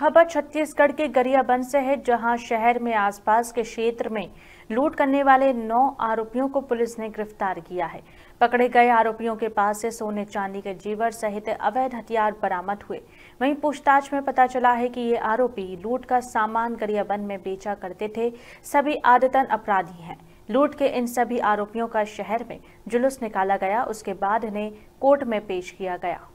खबर छत्तीसगढ़ के गरियाबंद से है जहां शहर में आसपास के क्षेत्र में लूट करने वाले नौ आरोपियों को पुलिस ने गिरफ्तार किया है पकड़े गए आरोपियों के पास से सोने चांदी के जीवर सहित अवैध हथियार बरामद हुए वहीं पूछताछ में पता चला है कि ये आरोपी लूट का सामान गरियाबंद में बेचा करते थे सभी आदतन अपराधी हैं लूट के इन सभी आरोपियों का शहर में जुलूस निकाला गया उसके बाद इन्हें कोर्ट में पेश किया गया